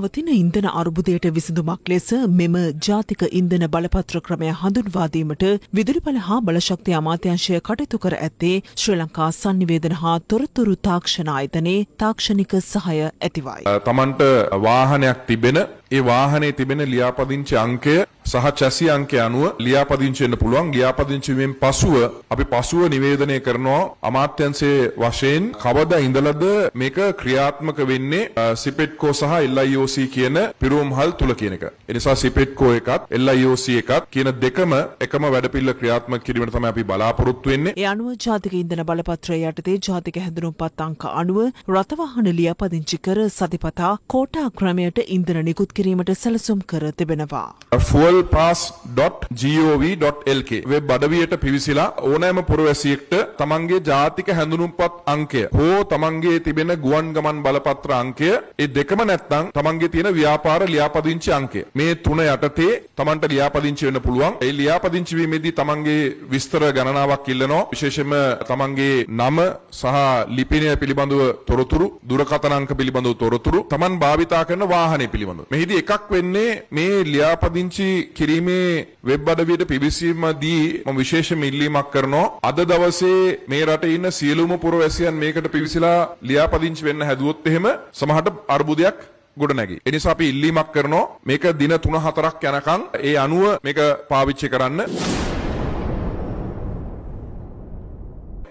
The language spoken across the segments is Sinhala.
පවතින ඉන්ධන අර්බුදයට විසඳුමක් ලෙස මෙම ජාතික ඉන්ධන බලපත්‍ර ක්‍රමය හඳුන්වාදීමට විදුලිබල හා බලශක්ති අමාත්‍යංශය කටයුතු කර ඇත්තේ ශ්‍රී ලංකා සංනිවේදන හා තොරතුරු තාක්ෂණ ආයතනයේ තාක්ෂණික සහය ඇතිවයි. තමන්ට වාහනයක් තිබෙන ඒ වාහනේ තිබෙන ලියාපදිංචි අංකය සහ චැසි අංකය අනුව ලියාපදිංචි වෙන්න පුළුවන්. ලියාපදිංචි වීමෙන් පසුව අපි පසුව නිවේදනය කරනවා අමාත්‍යංශයේ වශයෙන් කවදා ඉඳලාද මේක ක්‍රියාත්මක වෙන්නේ සිපෙට්කෝ සහ LIOC කියන පිරුවම්හල් තුල කියන එක. ඒ නිසා සිපෙට්කෝ එකත් LIOC එකත් කියන දෙකම එකම වැඩපිළිවෙල ක්‍රියාත්මක කිරීමට තමයි අපි බලාපොරොත්තු වෙන්නේ. ඒ අනුව ජාතික ඉන්ධන බලපත්‍රය යටතේ ජාතික හැඳුනුම්පත් අංක අනුව රථ වාහන ලියාපදිංචි කර සතිපතා කෝටා ක්‍රමයට ඉන්ධන නිකුත් කිරීමට සැලසුම් කර තිබෙනවා. fuelpass.gov.lk වෙබ් අඩවියට පිවිසිලා ඕනෑම පුරවැසියෙක්ට තමන්ගේ ජාතික හැඳුනුම්පත් අංකය හෝ තමන්ගේ තිබෙන ගුවන් ගමන් බලපත්‍ර අංකය ඒ දෙකම නැත්නම් තමන්ගේ තියෙන ව්‍යාපාර ලියාපදිංචි අංකය මේ තුන යටතේ තමන්ට ලියාපදිංචි වෙන්න පුළුවන්. ඒ ලියාපදිංචි වීමේදී තමන්ගේ විස්තර ගණනාවක් ඉල්ලනවා. විශේෂයෙන්ම තමන්ගේ නම සහ ලිපිනය පිළිබඳව තොරතුරු, දුරකථන අංක පිළිබඳව තොරතුරු, තමන් භාවිතා කරන වාහනය පිළිබඳව. මෙහිදී මෙහිදී එකක් වෙන්නේ මේ ලියාපදිංචි කිරීමේ වෙබ් අඩවියට පිවිසීමදී මම විශේෂම ඉල්ලීමක් කරනවා. අද දවසේ මේ රටේ ඉන්න සියලුම පුරවැසියන් මේකට පිවිසලා ලියාපදිංචි වෙන්න හැදුවොත් එහෙම සමහරට අර්බුදයක් ගොඩ නැගී. ඒ නිසා අපි ඉල්ලීමක් කරනවා මේක දින 3-4ක් යනකම් ඒ අනුව මේක පාවිච්චි කරන්න.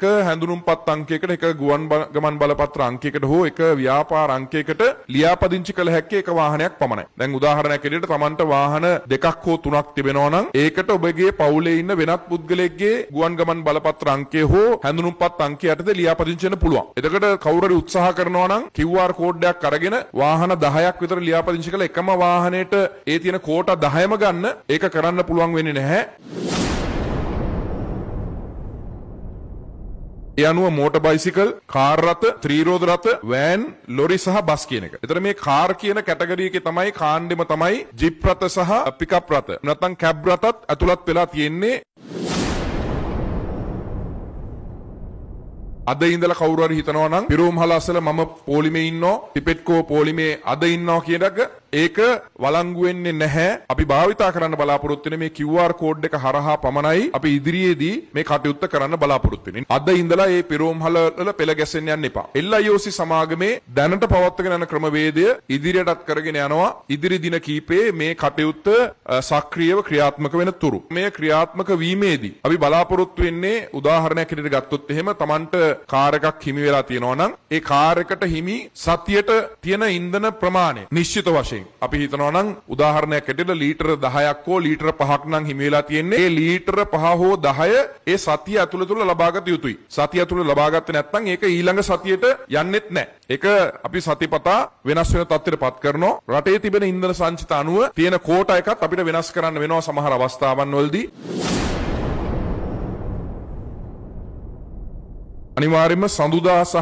එක හැඳුනුම්පත් අංකයකට එක ගුවන් ගමන් බලපත්‍ර අංකයකට හෝ එක ව්‍යාපාර අංකයකට ලියාපදිංචි කළ හැක්කේ එක වාහනයක් පමණයි. දැන් උදාහරණයක් ඇරෙට Tamanට වාහන දෙකක් හෝ තුනක් තිබෙනවා නම් ඒකට ඔබගේ පවුලේ ඉන්න වෙනත් පුද්ගලයෙක්ගේ ගුවන් ගමන් බලපත්‍ර අංකය හෝ හැඳුනුම්පත් අංකය යටතේ ලියාපදිංචි වෙන්න පුළුවන්. එතකොට කවුරුරි උත්සාහ කරනවා නම් QR කෝඩ් එකක් අරගෙන වාහන 10ක් විතර ලියාපදිංචි කළ එකම වාහනයට ඒ තියෙන කෝටා 10ම ගන්න ඒක කරන්න පුළුවන් වෙන්නේ නැහැ. ඒ අනුව මෝටර් බයිසිකල්, කාර් රථ, ත්‍රිරෝද රථ, වෑන්, ලොරි සහ බස් කියන එක. එතන මේ කාර් කියන කැටගරි එකේ තමයි කාණ්ඩෙම තමයි ජිප් රථ සහ පිකප් රථ. නැත්නම් කැබ් රථත් ඇතුළත් වෙලා තියෙන්නේ. අද ඉඳලා කවුරු හරි හිතනවා නම් පිරෝම් හලාසල මම පොලිමේ ඉන්නෝ ටිපෙට්කෝ පොලිමේ අද ඉන්නවා කියන එක ඒක වළංගු වෙන්නේ නැහැ. අපි භාවිතා කරන්න බලාපොරොත්තු වෙන මේ QR code එක හරහා පමණයි අපි ඉදිරියේදී මේ කටයුත්ත කරන්න බලාපොරොත්තු වෙන්නේ. අද ඉඳලා මේ පෙරෝම්හල වල පෙළ ගැසෙන්න යන්න එපා. LIOC සමාගමේ දැනට පවත්වගෙන යන ක්‍රමවේදය ඉදිරියටත් කරගෙන යනවා. ඉදිරි දින කීපයේ මේ කටයුත්ත සක්‍රියව ක්‍රියාත්මක වෙන තුරු. මේ ක්‍රියාත්මක වීමේදී අපි බලාපොරොත්තු වෙන්නේ උදාහරණයක් හැටියට ගත්තොත් එහෙම Tamanට කාර් එකක් හිමි වෙලා තියෙනවා නම් ඒ කාර් එකට හිමි සතියට තියෙන ඉන්ධන ප්‍රමාණය නිශ්චිත වශයෙන් වශයෙන්. අපි හිතනවා නම් උදාහරණයක් ඇටියට ලීටර 10ක් හෝ ලීටර 5ක් නම් හිමි වෙලා තියෙන්නේ. ඒ ලීටර 5 හෝ 10 ඒ සතිය ඇතුළ තුළ ලබාගත යුතුයි. සතිය ඇතුළ ලබාගත්තේ නැත්නම් ඒක ඊළඟ සතියට යන්නේත් නැහැ. ඒක අපි සතිපතා වෙනස් වෙන තත්ත්වයටපත් කරනවා. රටේ තිබෙන ඉන්ධන සංචිත අණුව තියෙන කෝටා එකත් අපිට වෙනස් කරන්න වෙනවා සමහර අවස්ථාවන් වලදී. අනිවාර්යයෙන්ම සඳුදා සහ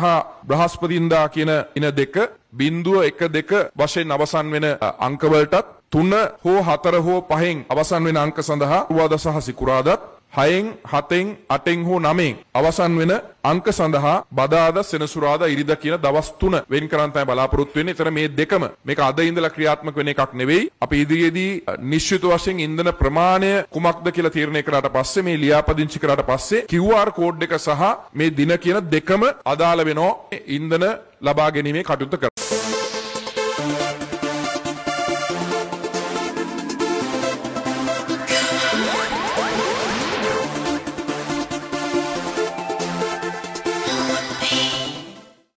බ්‍රහස්පතින්දා කියන ඉන දෙක බිඳුව 1 2 වශයෙන් අවසන් වෙන අංක වලටත් 3 හෝ 4 හෝ 5න් අවසන් වෙන අංක සඳහා උවාදා සහ සිකුරාදත් 6න් 7න් 8න් හෝ 9න් අවසන් වෙන අංක සඳහා බදාදා සෙනසුරාදා ඉරිදා කියන දවස් 3 වෙන් කරන් තමයි බලාපොරොත්තු වෙන්නේ. ඒතර මේ දෙකම මේක අද ඉඳලා ක්‍රියාත්මක වෙන එකක් නෙවෙයි. අපි ඉදිරියේදී නිශ්චිත වශයෙන් ඉන්ධන ප්‍රමාණය කුමක්ද කියලා තීරණය කරාට පස්සේ මේ ලියාපදිංචි කරාට පස්සේ QR code එක සහ මේ දින කියන දෙකම අදාළ වෙනවා ඉන්ධන ලබා ගැනීමේ කටයුතු කර